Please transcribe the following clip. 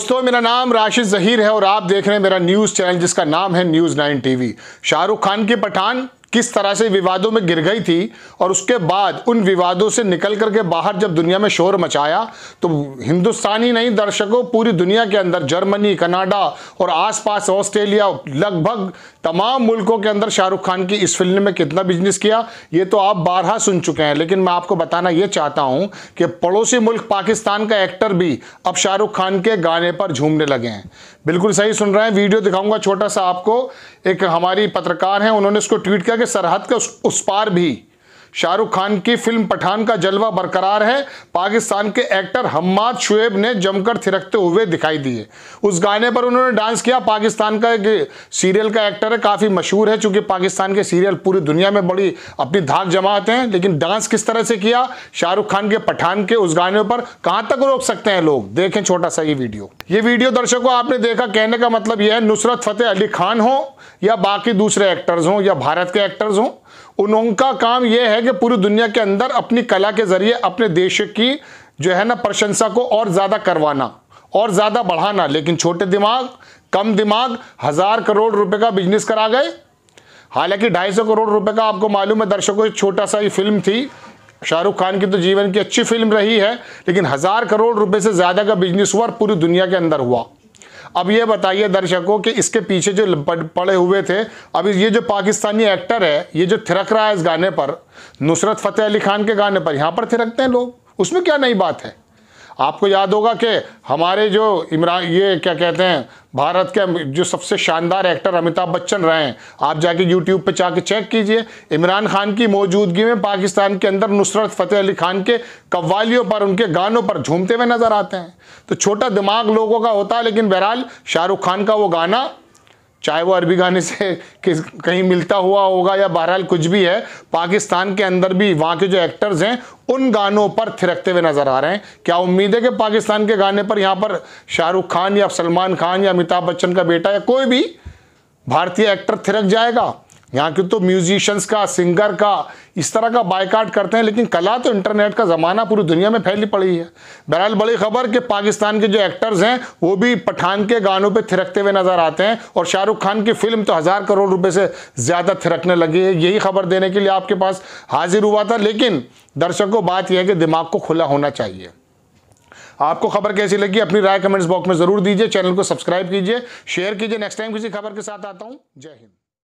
दोस्तों मेरा नाम राशिद जहीर है और आप देख रहे हैं मेरा न्यूज़ चैनल जिसका नाम है news nine TV Shahrukh Khan की पठान किस तरह से विवादों में गिर गई थी और उसके बाद उन विवादों से निकल करके बाहर जब दुनिया में शोर मचाया तो हिंदुस्तान ही नहीं दर्शकों पूरी दुनिया के अंदर जर्मनी कनाडा और आसपास ऑस्ट्रेलिया लगभग तमाम मुल्कों के अंदर शाहरुख खान की इस फिल्म में कितना बिजनेस किया ये तो आप बारह सुन चुके हैं लेकिन मैं आपको बताना ये चाहता हूँ कि पड़ोसी मुल्क पाकिस्तान का एक्टर भी अब शाहरुख खान के गाने पर झूमने लगे हैं बिल्कुल सही सुन रहे हैं वीडियो दिखाऊंगा छोटा सा आपको एक हमारी पत्रकार हैं उन्होंने उसको ट्वीट किया कि सरहद के उस, उस पार भी शाहरुख खान की फिल्म पठान का जलवा बरकरार है पाकिस्तान के एक्टर हम्माद शुएब ने जमकर थिरकते हुए दिखाई दिए उस गाने पर उन्होंने डांस किया पाकिस्तान का एक सीरियल का एक्टर है काफ़ी मशहूर है चूँकि पाकिस्तान के सीरियल पूरी दुनिया में बड़ी अपनी धाक जमाते हैं लेकिन डांस किस तरह से किया शाहरुख खान के पठान के उस गाने पर कहाँ तक रोक सकते हैं लोग देखें छोटा सा ये वीडियो ये वीडियो दर्शकों आपने देखा कहने का मतलब यह है नुसरत फतेह अली खान हो या बाकी दूसरे एक्टर्स हों या भारत के एक्टर्स हों उनका काम यह है कि पूरी दुनिया के अंदर अपनी कला के जरिए अपने देश की जो है ना प्रशंसा को और ज़्यादा करवाना और ज़्यादा बढ़ाना लेकिन छोटे दिमाग कम दिमाग हज़ार करोड़ रुपए का बिजनेस करा गए हालांकि ढाई सौ करोड़ रुपए का आपको मालूम है दर्शकों एक छोटा सा ही फिल्म थी शाहरुख खान की तो जीवन की अच्छी फिल्म रही है लेकिन हज़ार करोड़ रुपए से ज़्यादा का बिजनेस हुआ और पूरी दुनिया के अंदर हुआ अब ये बताइए दर्शकों कि इसके पीछे जो पड़े हुए थे अब ये जो पाकिस्तानी एक्टर है ये जो थिरक रहा है इस गाने पर नुसरत फ़तेह अली खान के गाने पर यहाँ पर थिरकते हैं लोग उसमें क्या नई बात है आपको याद होगा कि हमारे जो इमरान ये क्या कहते हैं भारत के जो सबसे शानदार एक्टर अमिताभ बच्चन रहे हैं आप जाके यूट्यूब पर जाके चेक कीजिए इमरान खान की मौजूदगी में पाकिस्तान के अंदर नुसरत फतेह अली खान के कव्वालियों पर उनके गानों पर झूमते हुए नज़र आते हैं तो छोटा दिमाग लोगों का होता है लेकिन बहरहाल शाहरुख खान का वो गाना चाहे वो अरबी गाने से किस कहीं मिलता हुआ होगा या बहरहाल कुछ भी है पाकिस्तान के अंदर भी वहाँ के जो एक्टर्स हैं उन गानों पर थिरकते हुए नज़र आ रहे हैं क्या उम्मीद है कि पाकिस्तान के गाने पर यहाँ पर शाहरुख खान या सलमान खान या अमिताभ बच्चन का बेटा या कोई भी भारतीय एक्टर थिरक जाएगा यहाँ के तो म्यूजिशियंस का सिंगर का इस तरह का बायकाट करते हैं लेकिन कला तो इंटरनेट का ज़माना पूरी दुनिया में फैली पड़ी है बहरहाल बड़ी खबर कि पाकिस्तान के जो एक्टर्स हैं वो भी पठान के गानों पे थिरकते हुए नज़र आते हैं और शाहरुख खान की फिल्म तो हज़ार करोड़ रुपए से ज़्यादा थिरकने लगी है यही खबर देने के लिए आपके पास हाजिर हुआ था लेकिन दर्शकों बात यह है कि दिमाग को खुला होना चाहिए आपको खबर कैसी लगी अपनी राय कमेंट्स बॉक्स में ज़रूर दीजिए चैनल को सब्सक्राइब कीजिए शेयर कीजिए नेक्स्ट टाइम किसी खबर के साथ आता हूँ जय हिंद